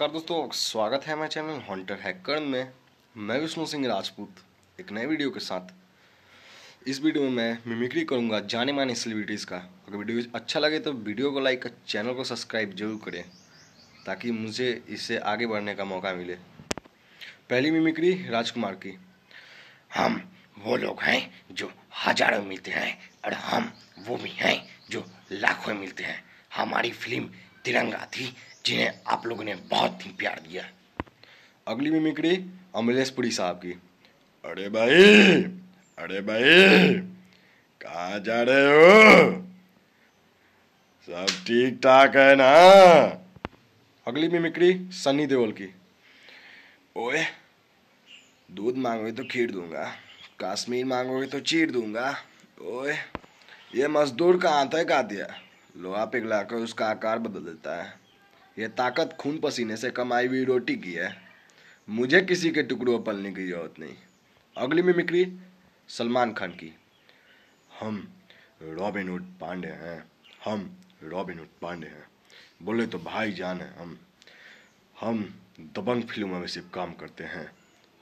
नमस्कार दोस्तों स्वागत है हमारे चैनल हॉन्टर हैकर में मैं विष्णु सिंह राजपूत एक नए वीडियो के साथ इस वीडियो में मैं मिमिक्री करूंगा जाने माने सेलिब्रिटीज़ का अगर वीडियो अच्छा लगे तो वीडियो को लाइक चैनल को सब्सक्राइब जरूर करें ताकि मुझे इससे आगे बढ़ने का मौका मिले पहली मिमिक्री राजकुमार की हम वो लोग हैं जो हजारों मिलते हैं और हम वो भी हैं जो लाखों मिलते हैं हमारी फिल्म तिरंगा थी जिन्हें आप लोगों ने बहुत ही प्यार दिया अगली मिमिक्री अमलेश पुरी साहब की अरे भाई अरे भाई कहा जा रहे हो सब ठीक ठाक है ना अगली मिमिक्री सनी देओल की ओए दूध मांगोगे तो खीर दूंगा कश्मीर मांगोगे तो चीर दूंगा ओए ये मजदूर कहाँ था क्या दिया लोहा पिघलाकर उसका आकार बदल देता है यह ताकत खून पसीने से कमाई हुई रोटी की है मुझे किसी के टुकड़ों पलने की जरूरत नहीं अगली मिमिक्री सलमान खान की हम रॉबिनहुड पांडे हैं हम रॉबिनहुड पांडे हैं बोले तो भाई जान है हम हम दबंग फिल्मों में सिर्फ काम करते हैं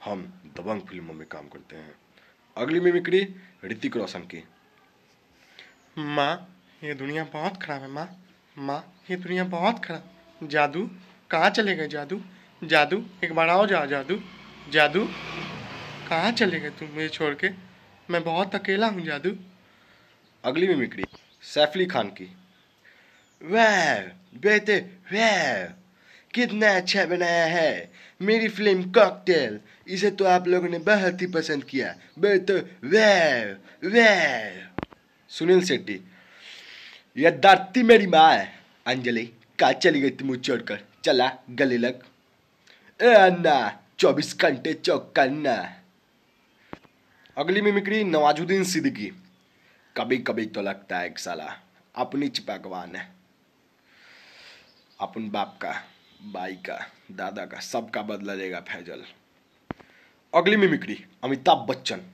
हम दबंग फिल्मों में काम करते हैं अगली मिमिक्री ऋतिक रोशन की माँ ये दुनिया बहुत खराब है माँ माँ ये दुनिया बहुत खराब जादू कहाँ चले गए जादू जादू एक बार आओ जाओ जादू जादू कहाँ चले गए तुम मुझे छोड़ के मैं बहुत अकेला हूँ जादू अगली मिमिक्री सैफली खान की वैर बेटे वैर कितना अच्छा बनाया है मेरी फिल्म कॉकटेल इसे तो आप लोगों ने बहुत ही पसंद किया बेटे वैर वैर सुनील शेट्टी ये धरती मेरी माँ है अंजलि कहा चली गई थी मुझे छोड़कर चला गली लग ए अन्ना चौबीस घंटे चौकन्ना अगली मिमिक्री नवाजुद्दीन सिद्दीकी कभी कभी तो लगता है एक साला अपनी चिपकवान है अपन बाप का बाई का दादा का सबका बदला लेगा फैजल अगली मिमिक्री अमिताभ बच्चन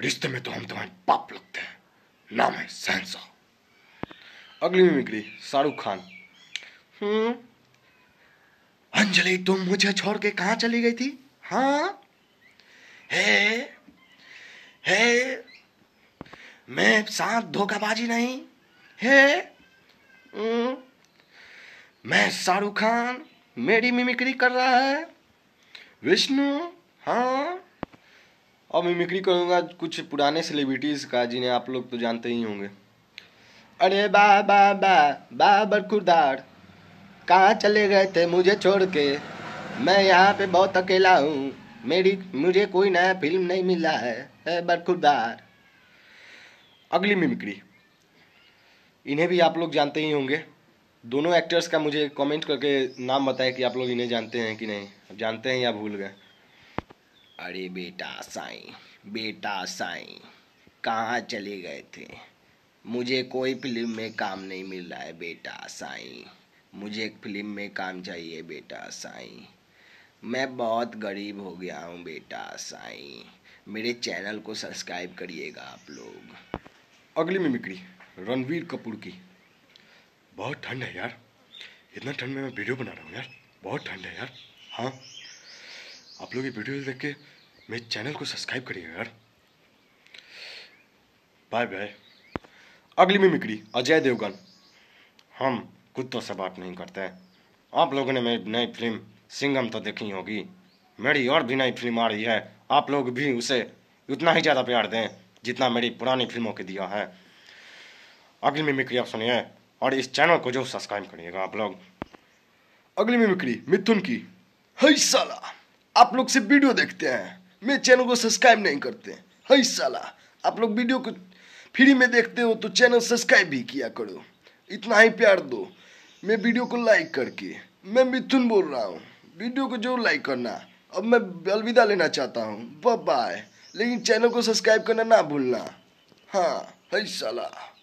रिश्ते में तो हम तुम्हारे पाप लगते हैं नाम है सहनसा अगली मिमिक्री शाहरुख खान हम्म। अंजलि तुम मुझे छोड़ के कहाँ चली गई थी हाँ हे हे मैं साथ धोखाबाजी नहीं हे हम्म। मैं शाहरुख खान मेरी मिमिक्री कर रहा है विष्णु हाँ और मिमिक्री करूँगा कुछ पुराने सेलिब्रिटीज़ का जिन्हें आप लोग तो जानते ही होंगे अरे बा बा बाबर खुरदार कहाँ चले गए थे मुझे छोड़ के मैं यहाँ पे बहुत अकेला हूँ मेरी मुझे कोई नया फिल्म नहीं मिला है है अगली मिमिक्री इन्हें भी आप लोग जानते ही होंगे दोनों एक्टर्स का मुझे कमेंट करके नाम बताए कि आप लोग इन्हें जानते हैं कि नहीं अब जानते हैं या भूल गए अरे बेटा साईं बेटा साईं कहाँ चले गए थे मुझे कोई फिल्म में काम नहीं मिल रहा है बेटा साईं मुझे एक फिल्म में काम चाहिए बेटा साईं मैं बहुत गरीब हो गया हूँ बेटा साईं मेरे चैनल को सब्सक्राइब करिएगा आप लोग अगली मिमिक्री रणवीर कपूर की बहुत ठंड है यार इतना ठंड में मैं वीडियो बना रहा हूँ यार बहुत ठंड है यार हाँ आप लोग ये वीडियो देख के मेरे चैनल को सब्सक्राइब करिएगा यार बाय बाय अगली मिमिक्री अजय देवगन हम कुत्तों से बात नहीं करते आप लोगों ने मेरी नई फिल्म सिंगम तो देखी होगी मेरी और भी नई फिल्म आ रही है आप लोग भी उसे उतना ही ज़्यादा प्यार दें जितना मेरी पुरानी फिल्मों के दिया है अगली मिमिक्री आप सुनिए और इस चैनल को जो सब्सक्राइब करिएगा आप लोग अगली मिमिक्री मिथुन की हई साला आप लोग सिर्फ वीडियो देखते हैं मेरे चैनल को सब्सक्राइब नहीं करते हई साला आप लोग वीडियो को फ्री में देखते हो तो चैनल सब्सक्राइब भी किया करो इतना ही प्यार दो मैं वीडियो को लाइक करके मैं मिथुन बोल रहा हूँ वीडियो को जरूर लाइक करना अब मैं अलविदा लेना चाहता हूँ बाय लेकिन चैनल को सब्सक्राइब करना ना भूलना हाँ हई सलाह